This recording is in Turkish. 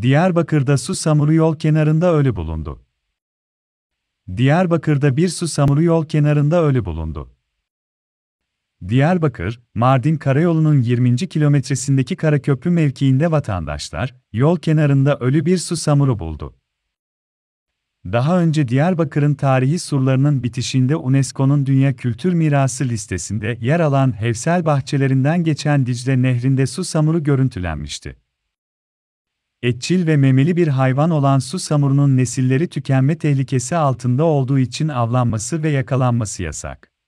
Diyarbakır'da su samuru yol kenarında ölü bulundu. Diyarbakır'da bir su samuru yol kenarında ölü bulundu. Diyarbakır, Mardin Karayolu'nun 20. kilometresindeki Karaköprü mevkiinde vatandaşlar, yol kenarında ölü bir su samuru buldu. Daha önce Diyarbakır'ın tarihi surlarının bitişinde UNESCO'nun Dünya Kültür Mirası listesinde yer alan Hevsel bahçelerinden geçen Dicle Nehri'nde su samuru görüntülenmişti etçil ve memeli bir hayvan olan su samurunun nesilleri tükenme tehlikesi altında olduğu için avlanması ve yakalanması yasak.